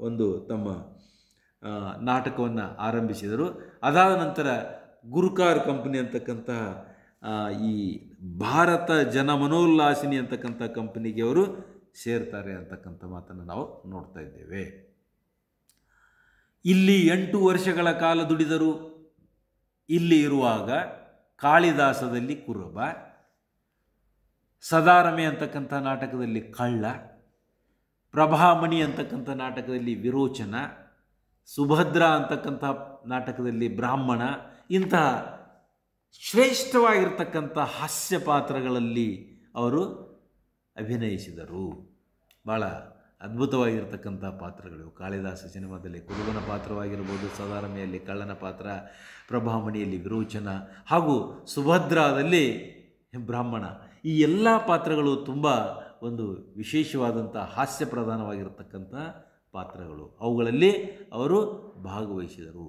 ಒಂದು ತಮ್ಮ ನಾಟಕವನ್ನು ಆರಂಭಿಸಿದರು ಅದಾದ ನಂತರ ಗುರುಕಾರ್ ಕಂಪ್ನಿ ಅಂತಕ್ಕಂತಹ ಈ ಭಾರತ ಜನ ಮನೋಲ್ಲಾಸಿನಿ ಅಂತಕ್ಕಂಥ ಕಂಪ್ನಿಗೆ ಅವರು ಸೇರ್ತಾರೆ ಅಂತಕ್ಕಂಥ ಮಾತನ್ನು ನಾವು ನೋಡ್ತಾ ಇದ್ದೇವೆ ಇಲ್ಲಿ ಎಂಟು ವರ್ಷಗಳ ಕಾಲ ದುಡಿದರು ಇಲ್ಲಿ ಇರುವಾಗ ಕಾಳಿದಾಸದಲ್ಲಿ ಕುರುಬ ಸದಾರಮೆ ಅಂತಕ್ಕಂಥ ನಾಟಕದಲ್ಲಿ ಕಳ್ಳ ಪ್ರಭಾಮಣಿ ಅಂತಕ್ಕಂಥ ನಾಟಕದಲ್ಲಿ ವಿರೋಚನ ಸುಭದ್ರ ಅಂತಕ್ಕಂಥ ನಾಟಕದಲ್ಲಿ ಬ್ರಾಹ್ಮಣ ಇಂತಹ ಶ್ರೇಷ್ಠವಾಗಿರ್ತಕ್ಕಂಥ ಹಾಸ್ಯ ಪಾತ್ರಗಳಲ್ಲಿ ಅವರು ಅಭಿನಯಿಸಿದರು ಭಾಳ ಅದ್ಭುತವಾಗಿರ್ತಕ್ಕಂಥ ಪಾತ್ರಗಳು ಕಾಳಿದಾಸ ಸಿನಿಮಾದಲ್ಲಿ ಕುರುಬನ ಪಾತ್ರವಾಗಿರ್ಬೋದು ಸದಾರಮೆಯಲ್ಲಿ ಕಳ್ಳನ ಪಾತ್ರ ಪ್ರಭಾಮಣಿಯಲ್ಲಿ ವಿರೋಚನ ಹಾಗೂ ಸುಭದ್ರಾದಲ್ಲಿ ಬ್ರಾಹ್ಮಣ ಈ ಎಲ್ಲ ಪಾತ್ರಗಳು ತುಂಬ ಒಂದು ವಿಶೇಷವಾದಂಥ ಹಾಸ್ಯ ಪ್ರಧಾನವಾಗಿರತಕ್ಕಂಥ ಪಾತ್ರಗಳು ಅವುಗಳಲ್ಲಿ ಅವರು ಭಾಗವಹಿಸಿದರು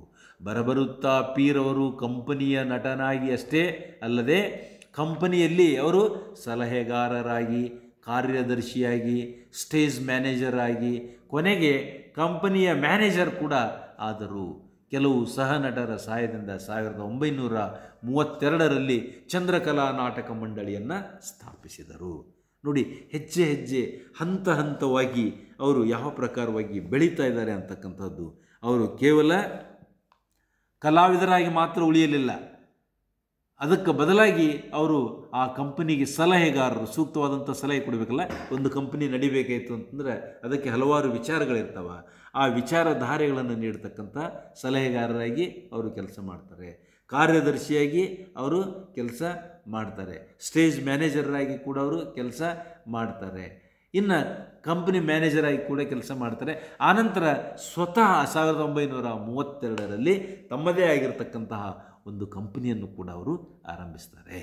ಬರಬರುತ್ತಾ ಪೀರವರು ಕಂಪನಿಯ ನಟನಾಗಿ ಅಷ್ಟೇ ಅಲ್ಲದೆ ಕಂಪನಿಯಲ್ಲಿ ಅವರು ಸಲಹೆಗಾರರಾಗಿ ಕಾರ್ಯದರ್ಶಿಯಾಗಿ ಸ್ಟೇಜ್ ಮ್ಯಾನೇಜರ್ ಆಗಿ ಕೊನೆಗೆ ಕಂಪನಿಯ ಮ್ಯಾನೇಜರ್ ಕೂಡ ಆದರು ಕೆಲವು ಸಹನಟರ ಸಹಾಯದಿಂದ ಸಾವಿರದ ಒಂಬೈನೂರ ಮೂವತ್ತೆರಡರಲ್ಲಿ ಚಂದ್ರಕಲಾ ನಾಟಕ ಮಂಡಳಿಯನ್ನು ಸ್ಥಾಪಿಸಿದರು ನೋಡಿ ಹೆಜ್ಜೆ ಹೆಜ್ಜೆ ಹಂತ ಹಂತವಾಗಿ ಅವರು ಯಾವ ಪ್ರಕಾರವಾಗಿ ಬೆಳೀತಾ ಇದ್ದಾರೆ ಅಂತಕ್ಕಂಥದ್ದು ಅವರು ಕೇವಲ ಕಲಾವಿದರಾಗಿ ಮಾತ್ರ ಉಳಿಯಲಿಲ್ಲ ಅದಕ್ಕೆ ಬದಲಾಗಿ ಅವರು ಆ ಕಂಪನಿಗೆ ಸಲಹೆಗಾರರು ಸೂಕ್ತವಾದಂಥ ಸಲಹೆ ಕೊಡಬೇಕಲ್ಲ ಒಂದು ಕಂಪನಿ ನಡಿಬೇಕಾಯಿತು ಅಂತಂದರೆ ಅದಕ್ಕೆ ಹಲವಾರು ವಿಚಾರಗಳಿರ್ತಾವೆ ಆ ವಿಚಾರಧಾರೆಗಳನ್ನು ನೀಡ್ತಕ್ಕಂಥ ಸಲಹೆಗಾರರಾಗಿ ಅವರು ಕೆಲಸ ಮಾಡ್ತಾರೆ ಕಾರ್ಯದರ್ಶಿಯಾಗಿ ಅವರು ಕೆಲಸ ಮಾಡ್ತಾರೆ ಸ್ಟೇಜ್ ಮ್ಯಾನೇಜರಾಗಿ ಕೂಡ ಅವರು ಕೆಲಸ ಮಾಡ್ತಾರೆ ಇನ್ನು ಕಂಪ್ನಿ ಮ್ಯಾನೇಜರ್ ಆಗಿ ಕೂಡ ಕೆಲಸ ಮಾಡ್ತಾರೆ ಆನಂತರ ಸ್ವತಃ ಸಾವಿರದ ಒಂಬೈನೂರ ಮೂವತ್ತೆರಡರಲ್ಲಿ ತಮ್ಮದೇ ಆಗಿರತಕ್ಕಂತಹ ಒಂದು ಕಂಪನಿಯನ್ನು ಕೂಡ ಅವರು ಆರಂಭಿಸ್ತಾರೆ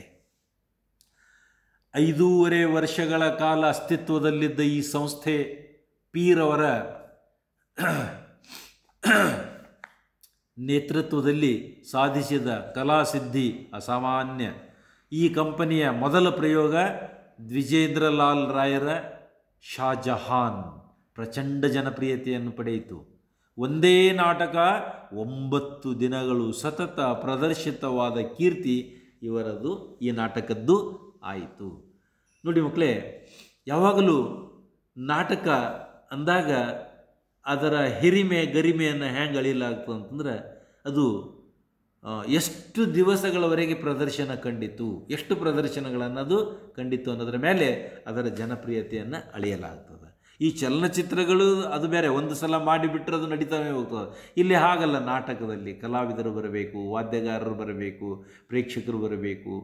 ಐದೂವರೆ ವರ್ಷಗಳ ಕಾಲ ಅಸ್ತಿತ್ವದಲ್ಲಿದ್ದ ಈ ಸಂಸ್ಥೆ ಪೀರ್ ಅವರ ನೇತೃತ್ವದಲ್ಲಿ ಸಾಧಿಸಿದ ಕಲಾಸಿದ್ಧಿ ಅಸಾಮಾನ್ಯ ಈ ಕಂಪನಿಯ ಮೊದಲ ಪ್ರಯೋಗ ದ್ವಿಜೇಂದ್ರಲಾಲ್ ರಾಯರ ಶಾಜಹಾನ್ ಪ್ರಚಂಡ ಜನಪ್ರಿಯತೆಯನ್ನು ಪಡೆಯಿತು ಒಂದೇ ನಾಟಕ ಒಂಬತ್ತು ದಿನಗಳು ಸತತ ಪ್ರದರ್ಶಿತವಾದ ಕೀರ್ತಿ ಇವರದು ಈ ನಾಟಕದ್ದು ಆಯಿತು ನೋಡಿ ಮಕ್ಕಳೇ ಯಾವಾಗಲೂ ನಾಟಕ ಅಂದಾಗ ಅದರ ಹಿರಿಮೆ ಗರಿಮೆಯನ್ನು ಹೆಂಗೆ ಅಳಿಯಲಾಗ್ತು ಅಂತಂದ್ರೆ ಅದು ಎಷ್ಟು ದಿವಸಗಳವರೆಗೆ ಪ್ರದರ್ಶನ ಕಂಡಿತು ಎಷ್ಟು ಪ್ರದರ್ಶನಗಳನ್ನು ಅದು ಕಂಡಿತು ಅನ್ನೋದರ ಮೇಲೆ ಅದರ ಜನಪ್ರಿಯತೆಯನ್ನು ಅಳೆಯಲಾಗ್ತದೆ ಈ ಚಲನಚಿತ್ರಗಳು ಅದು ಬೇರೆ ಒಂದು ಸಲ ಮಾಡಿಬಿಟ್ರೆ ಅದು ನಡೀತಾನೆ ಹೋಗ್ತದೆ ಇಲ್ಲಿ ಹಾಗಲ್ಲ ನಾಟಕದಲ್ಲಿ ಕಲಾವಿದರು ಬರಬೇಕು ವಾದ್ಯಗಾರರು ಬರಬೇಕು ಪ್ರೇಕ್ಷಕರು ಬರಬೇಕು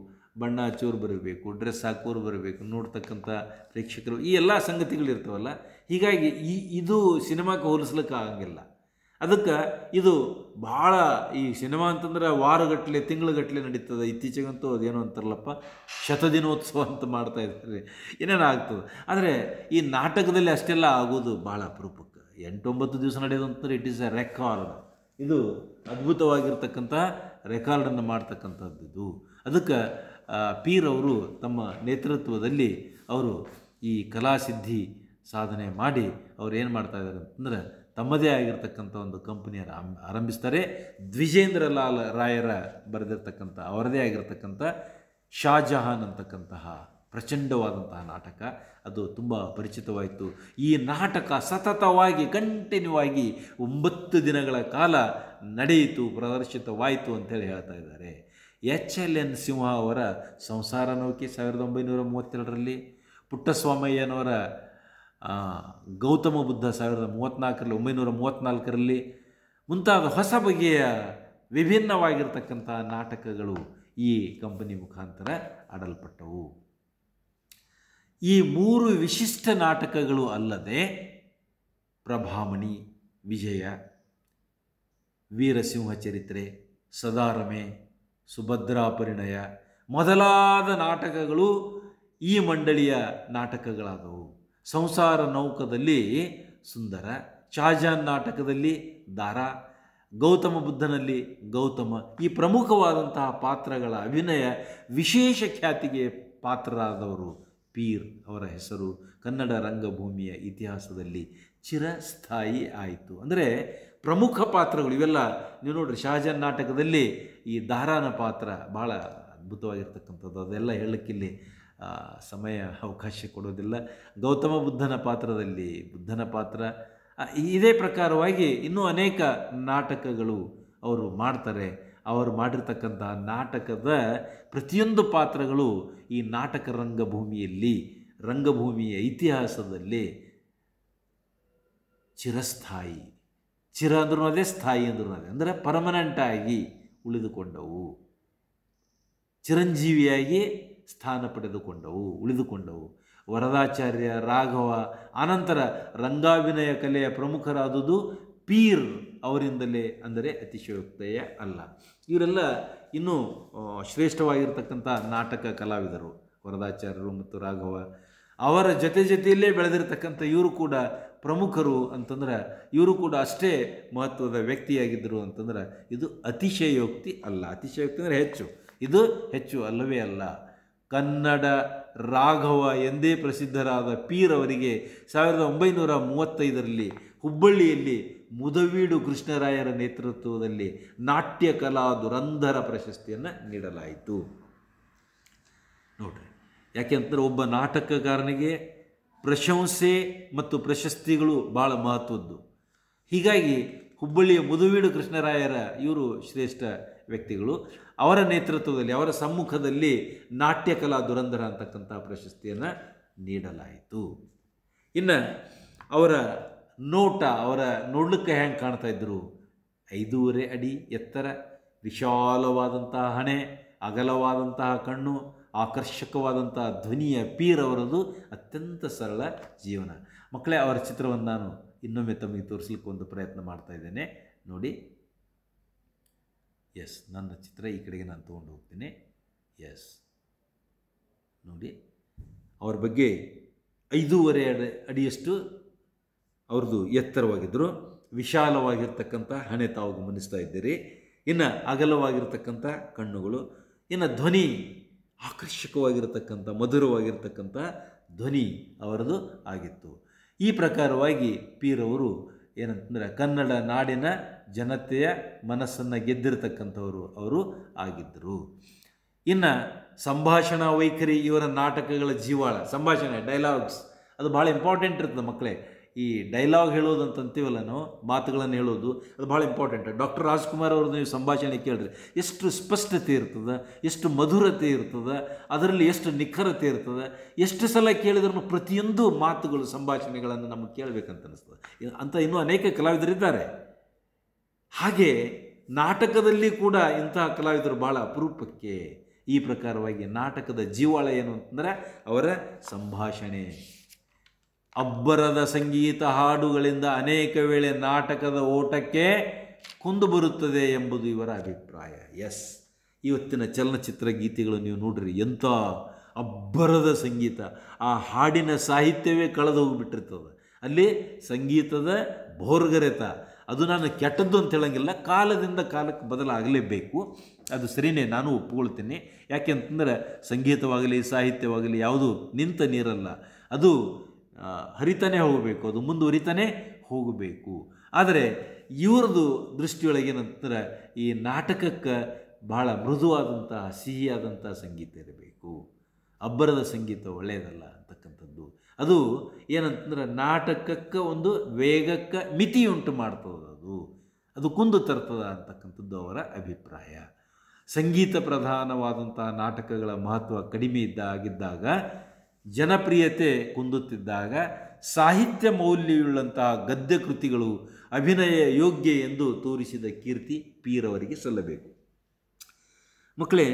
ಬಣ್ಣ ಹಚ್ಚೋರು ಬರಬೇಕು ಡ್ರೆಸ್ ಹಾಕೋರು ಬರಬೇಕು ನೋಡ್ತಕ್ಕಂಥ ಪ್ರೇಕ್ಷಕರು ಈ ಎಲ್ಲ ಸಂಗತಿಗಳಿರ್ತವಲ್ಲ ಹೀಗಾಗಿ ಈ ಇದು ಸಿನಿಮಾಕ್ಕೆ ಹೋಲಿಸ್ಲಿಕ್ಕೆ ಆಗಂಗಿಲ್ಲ ಅದಕ್ಕೆ ಇದು ಭಾಳ ಈ ಸಿನಿಮಾ ಅಂತಂದ್ರೆ ವಾರಗಟ್ಟಲೆ ತಿಂಗಳುಗಟ್ಟಲೆ ನಡೀತದೆ ಇತ್ತೀಚೆಗಂತೂ ಅದೇನು ಅಂತಾರಲ್ಲಪ್ಪ ಶತದಿನೋತ್ಸವ ಅಂತ ಮಾಡ್ತಾ ಇದ್ದಾರೆ ಏನೇನು ಆಗ್ತದೆ ಆದರೆ ಈ ನಾಟಕದಲ್ಲಿ ಅಷ್ಟೆಲ್ಲ ಆಗೋದು ಭಾಳ ಅಪರೂಪಕ್ಕೆ ಎಂಟೊಂಬತ್ತು ದಿವಸ ನಡೆಯೋದು ಅಂತಂದ್ರೆ ಇಟ್ ಈಸ್ ಎ ರೆಕಾರ್ಡ್ ಇದು ಅದ್ಭುತವಾಗಿರ್ತಕ್ಕಂಥ ರೆಕಾರ್ಡನ್ನು ಮಾಡ್ತಕ್ಕಂಥದ್ದು ಅದಕ್ಕೆ ಪೀರ್ ಅವರು ತಮ್ಮ ನೇತೃತ್ವದಲ್ಲಿ ಅವರು ಈ ಕಲಾಸಿದ್ಧಿ ಸಾಧನೆ ಮಾಡಿ ಅವ್ರು ಏನು ಮಾಡ್ತಾ ಇದ್ದಾರೆ ಅಂತಂದ್ರೆ ತಮ್ಮದೇ ಆಗಿರ್ತಕ್ಕಂಥ ಒಂದು ಕಂಪ್ನಿಯರ ಆರಂಭಿಸ್ತಾರೆ ದ್ವಿಜೇಂದ್ರ ಲಾಲ್ ರಾಯರ ಬರೆದಿರ್ತಕ್ಕಂಥ ಅವರದೇ ಆಗಿರ್ತಕ್ಕಂಥ ಶಾಜಹಾನ್ ಅಂತಕ್ಕಂತಹ ಪ್ರಚಂಡವಾದಂತಹ ನಾಟಕ ಅದು ತುಂಬ ಪರಿಚಿತವಾಯಿತು ಈ ನಾಟಕ ಸತತವಾಗಿ ಕಂಟಿನ್ಯೂ ಆಗಿ ಒಂಬತ್ತು ದಿನಗಳ ಕಾಲ ನಡೆಯಿತು ಪ್ರದರ್ಶಿತವಾಯಿತು ಅಂತೇಳಿ ಹೇಳ್ತಾ ಇದ್ದಾರೆ ಎಚ್ ಎಲ್ ಎನ್ ಸಿಂಹ ಅವರ ಸಂಸಾರ ನೌಕೆ ಸಾವಿರದ ಒಂಬೈನೂರ ಮೂವತ್ತೆರಡರಲ್ಲಿ ಪುಟ್ಟಸ್ವಾಮಯ್ಯನವರ ಗೌತಮ ಬುದ್ಧ ಸಾವಿರದ ಮೂವತ್ತ್ನಾಲ್ಕರಲ್ಲಿ ಒಂಬೈನೂರ ಮೂವತ್ತ್ನಾಲ್ಕರಲ್ಲಿ ಮುಂತಾದ ಹೊಸ ಬಗೆಯ ವಿಭಿನ್ನವಾಗಿರ್ತಕ್ಕಂಥ ನಾಟಕಗಳು ಈ ಕಂಪನಿ ಮುಖಾಂತರ ಆಡಲ್ಪಟ್ಟವು ಈ ಮೂರು ವಿಶಿಷ್ಟ ನಾಟಕಗಳು ಅಲ್ಲದೆ ಪ್ರಭಾಮಣಿ ವಿಜಯ ವೀರಸಿಂಹ ಚರಿತ್ರೆ ಸದಾರಮೆ ಸುಭದ್ರಾ ಪರಿಣಯ ಮೊದಲಾದ ನಾಟಕಗಳು ಈ ಮಂಡಳಿಯ ನಾಟಕಗಳಾದವು ಸಂಸಾರ ನೌಕದಲ್ಲಿ ಸುಂದರ ಶಾಜಾನ್ ನಾಟಕದಲ್ಲಿ ದಾರ ಗೌತಮ ಬುದ್ಧನಲ್ಲಿ ಗೌತಮ ಈ ಪ್ರಮುಖವಾದಂತಹ ಪಾತ್ರಗಳ ಅಭಿನಯ ವಿಶೇಷ ಖ್ಯಾತಿಗೆ ಪಾತ್ರರಾದವರು ಪೀರ್ ಅವರ ಹೆಸರು ಕನ್ನಡ ರಂಗಭೂಮಿಯ ಇತಿಹಾಸದಲ್ಲಿ ಚಿರಸ್ಥಾಯಿ ಆಯಿತು ಅಂದರೆ ಪ್ರಮುಖ ಪಾತ್ರಗಳು ಇವೆಲ್ಲ ನೀವು ನೋಡ್ರಿ ಶಹಜಾನ್ ನಾಟಕದಲ್ಲಿ ಈ ದಾರಾನ ಪಾತ್ರ ಬಹಳ ಅದ್ಭುತವಾಗಿರ್ತಕ್ಕಂಥದ್ದು ಅದೆಲ್ಲ ಹೇಳಕ್ಕಿಲ್ಲಿ ಸಮಯ ಅವಕಾಶ ಕೊಡೋದಿಲ್ಲ ಗೌತಮ ಬುದ್ಧನ ಪಾತ್ರದಲ್ಲಿ ಬುದ್ಧನ ಪಾತ್ರ ಇದೇ ಪ್ರಕಾರವಾಗಿ ಇನ್ನೂ ಅನೇಕ ನಾಟಕಗಳು ಅವರು ಮಾಡ್ತಾರೆ ಅವರು ಮಾಡಿರ್ತಕ್ಕಂಥ ನಾಟಕದ ಪ್ರತಿಯೊಂದು ಪಾತ್ರಗಳು ಈ ನಾಟಕ ರಂಗಭೂಮಿಯಲ್ಲಿ ರಂಗಭೂಮಿಯ ಇತಿಹಾಸದಲ್ಲಿ ಚಿರಸ್ಥಾಯಿ ಚಿರ ಅಂದ್ರೂ ಅದೇ ಸ್ಥಾಯಿ ಅಂದ್ರೂ ಅದೇ ಅಂದರೆ ಪರ್ಮನೆಂಟಾಗಿ ಉಳಿದುಕೊಂಡವು ಚಿರಂಜೀವಿಯಾಗಿ ಸ್ಥಾನ ಪಡೆದುಕೊಂಡವು ಉಳಿದುಕೊಂಡವು ವರದಾಚಾರ್ಯ ರಾಘವ ಅನಂತರ ರಂಗಾಭಿನಯ ಕಲೆಯ ಪ್ರಮುಖರಾದುದು ಪೀರ್ ಅವರಿಂದಲೇ ಅಂದರೆ ಅತಿಶಯೋಕ್ತೆಯ ಅಲ್ಲ ಇವರೆಲ್ಲ ಇನ್ನೂ ಶ್ರೇಷ್ಠವಾಗಿರ್ತಕ್ಕಂಥ ನಾಟಕ ಕಲಾವಿದರು ವರದಾಚಾರ್ಯರು ಮತ್ತು ರಾಘವ ಅವರ ಜೊತೆ ಜೊತೆಯಲ್ಲೇ ಬೆಳೆದಿರತಕ್ಕಂಥ ಇವರು ಕೂಡ ಪ್ರಮುಖರು ಅಂತಂದ್ರೆ ಇವರು ಕೂಡ ಅಷ್ಟೇ ಮಹತ್ವದ ವ್ಯಕ್ತಿಯಾಗಿದ್ದರು ಅಂತಂದ್ರೆ ಇದು ಅತಿಶಯೋಕ್ತಿ ಅಲ್ಲ ಅತಿಶಯೋಕ್ತಿ ಅಂದರೆ ಹೆಚ್ಚು ಇದು ಹೆಚ್ಚು ಅಲ್ಲವೇ ಅಲ್ಲ ಕನ್ನಡ ರಾಘವ ಎಂದೇ ಪ್ರಸಿದ್ಧರಾದ ಪೀರ್ ಅವರಿಗೆ ಸಾವಿರದ ಒಂಬೈನೂರ ಮೂವತ್ತೈದರಲ್ಲಿ ಹುಬ್ಬಳ್ಳಿಯಲ್ಲಿ ಮುದವೀಡು ಕೃಷ್ಣರಾಯರ ನೇತೃತ್ವದಲ್ಲಿ ನಾಟ್ಯ ಕಲಾ ದುರಂಧರ ಪ್ರಶಸ್ತಿಯನ್ನು ನೀಡಲಾಯಿತು ನೋಡ್ರಿ ಯಾಕೆಂತಂದರೆ ಒಬ್ಬ ನಾಟಕಕಾರನಿಗೆ ಪ್ರಶಂಸೆ ಮತ್ತು ಪ್ರಶಸ್ತಿಗಳು ಭಾಳ ಮಹತ್ವದ್ದು ಹೀಗಾಗಿ ಹುಬ್ಬಳ್ಳಿಯ ಮುದುವೀಡು ಕೃಷ್ಣರಾಯರ ಇವರು ಶ್ರೇಷ್ಠ ವ್ಯಕ್ತಿಗಳು ಅವರ ನೇತೃತ್ವದಲ್ಲಿ ಅವರ ಸಮ್ಮುಖದಲ್ಲಿ ನಾಟ್ಯಕಲಾ ದುರಂಧರ ಅಂತಕ್ಕಂಥ ಪ್ರಶಸ್ತಿಯನ್ನು ನೀಡಲಾಯಿತು ಇನ್ನು ಅವರ ನೋಟ ಅವರ ನೋಡ್ಲಿಕ್ಕೆ ಹೆಂಗೆ ಕಾಣ್ತಾ ಇದ್ದರು ಐದೂವರೆ ಅಡಿ ಎತ್ತರ ವಿಶಾಲವಾದಂತಹ ಹಣೆ ಅಗಲವಾದಂತಹ ಕಣ್ಣು ಆಕರ್ಷಕವಾದಂತಹ ಧ್ವನಿಯ ಪೀರ್ ಅವರದು ಅತ್ಯಂತ ಸರಳ ಜೀವನ ಮಕ್ಕಳೇ ಅವರ ಚಿತ್ರವನ್ನು ನಾನು ಇನ್ನೊಮ್ಮೆ ತಮಗೆ ತೋರಿಸ್ಲಿಕ್ಕೆ ಒಂದು ಪ್ರಯತ್ನ ಮಾಡ್ತಾ ಇದ್ದೇನೆ ನೋಡಿ ಎಸ್ ನನ್ನ ಚಿತ್ರ ಈ ಕಡೆಗೆ ನಾನು ತೊಗೊಂಡು ಹೋಗ್ತೀನಿ ಎಸ್ ನೋಡಿ ಅವ್ರ ಬಗ್ಗೆ ಐದೂವರೆ ಅಡಿ ಅಡಿಯಷ್ಟು ಅವ್ರದ್ದು ಎತ್ತರವಾಗಿದ್ದರು ವಿಶಾಲವಾಗಿರ್ತಕ್ಕಂಥ ಹಣೆ ತಾವು ಗಮನಿಸ್ತಾ ಇದ್ದೀರಿ ಇನ್ನು ಅಗಲವಾಗಿರ್ತಕ್ಕಂಥ ಕಣ್ಣುಗಳು ಇನ್ನು ಧ್ವನಿ ಆಕರ್ಷಕವಾಗಿರತಕ್ಕಂಥ ಮಧುರವಾಗಿರ್ತಕ್ಕಂಥ ಧ್ವನಿ ಅವರದು ಆಗಿತ್ತು ಈ ಪ್ರಕಾರವಾಗಿ ಪೀರವರು ಏನಂತಂದರೆ ಕನ್ನಡ ನಾಡಿನ ಜನತೆಯ ಮನಸ್ಸನ್ನು ಗೆದ್ದಿರತಕ್ಕಂಥವರು ಅವರು ಆಗಿದ್ದರು ಇನ್ನು ಸಂಭಾಷಣಾ ವೈಖರಿ ಇವರ ನಾಟಕಗಳ ಜೀವಾಳ ಸಂಭಾಷಣೆ ಡೈಲಾಗ್ಸ್ ಅದು ಭಾಳ ಇಂಪಾರ್ಟೆಂಟ್ ಇರ್ತದೆ ಮಕ್ಕಳೇ ಈ ಡೈಲಾಗ್ ಹೇಳೋದು ಅಂತ ಅಂತೀವಲ್ಲ ನಾವು ಮಾತುಗಳನ್ನು ಹೇಳೋದು ಅದು ಭಾಳ ಇಂಪಾರ್ಟೆಂಟ್ ಡಾಕ್ಟರ್ ರಾಜ್ಕುಮಾರ್ ಅವ್ರದ್ದು ನೀವು ಸಂಭಾಷಣೆ ಕೇಳಿದ್ರೆ ಎಷ್ಟು ಸ್ಪಷ್ಟತೆ ಇರ್ತದೆ ಎಷ್ಟು ಮಧುರತೆ ಇರ್ತದೆ ಅದರಲ್ಲಿ ಎಷ್ಟು ನಿಖರತೆ ಇರ್ತದೆ ಎಷ್ಟು ಸಲ ಕೇಳಿದ್ರೂ ಪ್ರತಿಯೊಂದು ಮಾತುಗಳು ಸಂಭಾಷಣೆಗಳನ್ನು ನಮಗೆ ಕೇಳಬೇಕಂತ ಅನ್ನಿಸ್ತದೆ ಅಂತ ಇನ್ನೂ ಅನೇಕ ಕಲಾವಿದರಿದ್ದಾರೆ ಹಾಗೆ ನಾಟಕದಲ್ಲಿ ಕೂಡ ಇಂತಹ ಕಲಾವಿದರು ಭಾಳ ಅಪರೂಪಕ್ಕೆ ಈ ಪ್ರಕಾರವಾಗಿ ನಾಟಕದ ಜೀವಾಳ ಏನು ಅಂತಂದರೆ ಅವರ ಸಂಭಾಷಣೆ ಅಬ್ಬರದ ಸಂಗೀತ ಹಾಡುಗಳಿಂದ ಅನೇಕ ವೇಳೆ ನಾಟಕದ ಓಟಕ್ಕೆ ಕುಂದು ಬರುತ್ತದೆ ಎಂಬುದು ಇವರ ಅಭಿಪ್ರಾಯ ಎಸ್ ಇವತ್ತಿನ ಚಲನಚಿತ್ರ ಗೀತೆಗಳು ನೀವು ನೋಡ್ರಿ ಎಂಥ ಅಬ್ಬರದ ಸಂಗೀತ ಆ ಹಾಡಿನ ಸಾಹಿತ್ಯವೇ ಕಳೆದು ಹೋಗಿಬಿಟ್ಟಿರ್ತದೆ ಅಲ್ಲಿ ಸಂಗೀತದ ಭೋರ್ಗರೆತ ಅದು ನಾನು ಕೆಟ್ಟದ್ದು ಅಂತ ಹೇಳೋಂಗಿಲ್ಲ ಕಾಲದಿಂದ ಕಾಲಕ್ಕೆ ಬದಲಾಗಲೇಬೇಕು ಅದು ಸರಿಯೇ ನಾನು ಒಪ್ಪಿಕೊಳ್ತೀನಿ ಯಾಕೆಂತಂದರೆ ಸಂಗೀತವಾಗಲಿ ಸಾಹಿತ್ಯವಾಗಲಿ ಯಾವುದು ನಿಂತ ನೀರಲ್ಲ ಅದು ಹರಿತಾನೆ ಹೋಗಬೇಕು ಅದು ಮುಂದುವರಿತಾನೆ ಹೋಗಬೇಕು ಆದರೆ ಇವ್ರದ್ದು ದೃಷ್ಟಿಯೊಳಗೆ ನಂತರ ಈ ನಾಟಕಕ್ಕೆ ಬಹಳ ಮೃದುವಾದಂತಹ ಸಿಹಿಯಾದಂತಹ ಸಂಗೀತ ಇರಬೇಕು ಅಬ್ಬರದ ಸಂಗೀತ ಒಳ್ಳೆಯದಲ್ಲ ಅಂತಕ್ಕಂಥದ್ದು ಅದು ಏನಂತಂದ್ರೆ ನಾಟಕಕ್ಕೆ ಒಂದು ವೇಗಕ್ಕೆ ಮಿತಿಯುಂಟು ಮಾಡ್ತದದು ಅದು ಅದು ಕುಂದು ತರ್ತದ ಅಂತಕ್ಕಂಥದ್ದು ಅವರ ಅಭಿಪ್ರಾಯ ಸಂಗೀತ ಪ್ರಧಾನವಾದಂತಹ ನಾಟಕಗಳ ಮಹತ್ವ ಕಡಿಮೆ ಇದ್ದಾಗಿದ್ದಾಗ ಜನಪ್ರಿಯತೆ ಕುಂದುತ್ತಿದ್ದಾಗ ಸಾಹಿತ್ಯ ಮೌಲ್ಯವುಳ್ಳಂತಹ ಗದ್ಯ ಕೃತಿಗಳು ಅಭಿನಯ ಯೋಗ್ಯ ಎಂದು ತೋರಿಸಿದ ಕೀರ್ತಿ ಪೀರವರಿಗೆ ಸಲ್ಲಬೇಕು ಮಕ್ಕಳೇ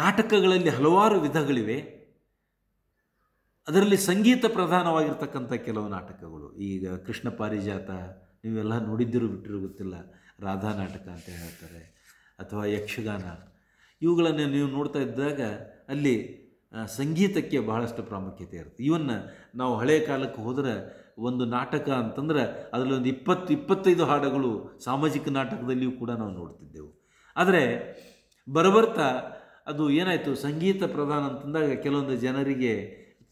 ನಾಟಕಗಳಲ್ಲಿ ಹಲವಾರು ವಿಧಗಳಿವೆ ಅದರಲ್ಲಿ ಸಂಗೀತ ಪ್ರಧಾನವಾಗಿರ್ತಕ್ಕಂಥ ಕೆಲವು ನಾಟಕಗಳು ಈಗ ಕೃಷ್ಣ ಪಾರಿಜಾತ ನೀವೆಲ್ಲ ನೋಡಿದ್ದಿರೂ ಬಿಟ್ಟಿರೋ ಗೊತ್ತಿಲ್ಲ ರಾಧಾ ನಾಟಕ ಅಂತ ಹೇಳ್ತಾರೆ ಅಥವಾ ಯಕ್ಷಗಾನ ಇವುಗಳನ್ನು ನೀವು ನೋಡ್ತಾ ಇದ್ದಾಗ ಅಲ್ಲಿ ಸಂಗೀತಕ್ಕೆ ಬಹಳಷ್ಟು ಪ್ರಾಮುಖ್ಯತೆ ಇರುತ್ತೆ ಇವನ್ನ ನಾವು ಹಳೆಯ ಕಾಲಕ್ಕೆ ಹೋದರೆ ಒಂದು ನಾಟಕ ಅಂತಂದರೆ ಅದರಲ್ಲಿ ಒಂದು ಇಪ್ಪತ್ತು ಇಪ್ಪತ್ತೈದು ಹಾಡುಗಳು ಸಾಮಾಜಿಕ ನಾಟಕದಲ್ಲಿಯೂ ಕೂಡ ನಾವು ನೋಡ್ತಿದ್ದೆವು ಆದರೆ ಬರಬರ್ತಾ ಅದು ಏನಾಯಿತು ಸಂಗೀತ ಪ್ರಧಾನ ಅಂತಂದಾಗ ಕೆಲವೊಂದು ಜನರಿಗೆ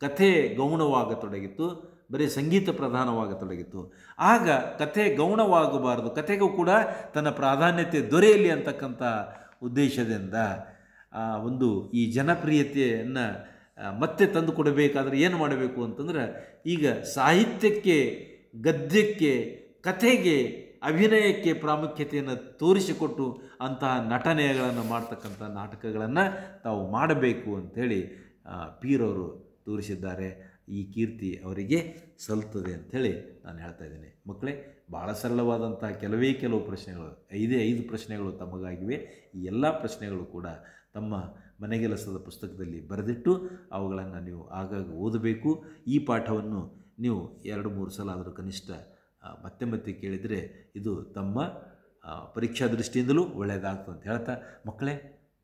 ಕಥೆ ಗೌಣವಾಗತೊಡಗಿತ್ತು ಬರೀ ಸಂಗೀತ ಪ್ರಧಾನವಾಗತೊಡಗಿತ್ತು ಆಗ ಕಥೆ ಗೌಣವಾಗಬಾರದು ಕಥೆಗೂ ಕೂಡ ತನ್ನ ಪ್ರಾಧಾನ್ಯತೆ ದೊರೆಯಲಿ ಅಂತಕ್ಕಂಥ ಉದ್ದೇಶದಿಂದ ಒಂದು ಈ ಜನಪ್ರಿಯತೆಯನ್ನು ಮತ್ತೆ ತಂದು ಕೊಡಬೇಕಾದ್ರೆ ಏನು ಮಾಡಬೇಕು ಅಂತಂದ್ರೆ ಈಗ ಸಾಹಿತ್ಯಕ್ಕೆ ಗದ್ಯಕ್ಕೆ ಕಥೆಗೆ ಅಭಿನಯಕ್ಕೆ ಪ್ರಾಮುಖ್ಯತೆಯನ್ನು ತೋರಿಸಿಕೊಟ್ಟು ಅಂತಹ ನಟನೆಗಳನ್ನು ಮಾಡ್ತಕ್ಕಂಥ ನಾಟಕಗಳನ್ನು ತಾವು ಮಾಡಬೇಕು ಅಂಥೇಳಿ ಪೀರವರು ತೋರಿಸಿದ್ದಾರೆ ಈ ಕೀರ್ತಿ ಅವರಿಗೆ ಸಲ್ತದೆ ಅಂಥೇಳಿ ನಾನು ಹೇಳ್ತಾ ಇದ್ದೀನಿ ಮಕ್ಕಳೇ ಭಾಳ ಸರಳವಾದಂಥ ಕೆಲವೇ ಕೆಲವು ಪ್ರಶ್ನೆಗಳು ಐದೇ ಐದು ಪ್ರಶ್ನೆಗಳು ತಮಗಾಗಿವೆ ಈ ಎಲ್ಲ ಪ್ರಶ್ನೆಗಳು ಕೂಡ ತಮ್ಮ ಮನೆಗೆಲಸದ ಪುಸ್ತಕದಲ್ಲಿ ಬರೆದಿಟ್ಟು ಅವುಗಳನ್ನು ನೀವು ಆಗಾಗ ಓದಬೇಕು ಈ ಪಾಠವನ್ನು ನೀವು ಎರಡು ಮೂರು ಸಲ ಆದರೂ ಕನಿಷ್ಠ ಮತ್ತೆ ಮತ್ತೆ ಕೇಳಿದರೆ ಇದು ತಮ್ಮ ಪರೀಕ್ಷಾ ದೃಷ್ಟಿಯಿಂದಲೂ ಒಳ್ಳೆಯದಾಗ್ತದೆ ಅಂತ ಹೇಳ್ತಾ ಮಕ್ಕಳೇ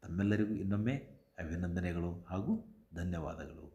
ತಮ್ಮೆಲ್ಲರಿಗೂ ಇನ್ನೊಮ್ಮೆ ಅಭಿನಂದನೆಗಳು ಹಾಗೂ ಧನ್ಯವಾದಗಳು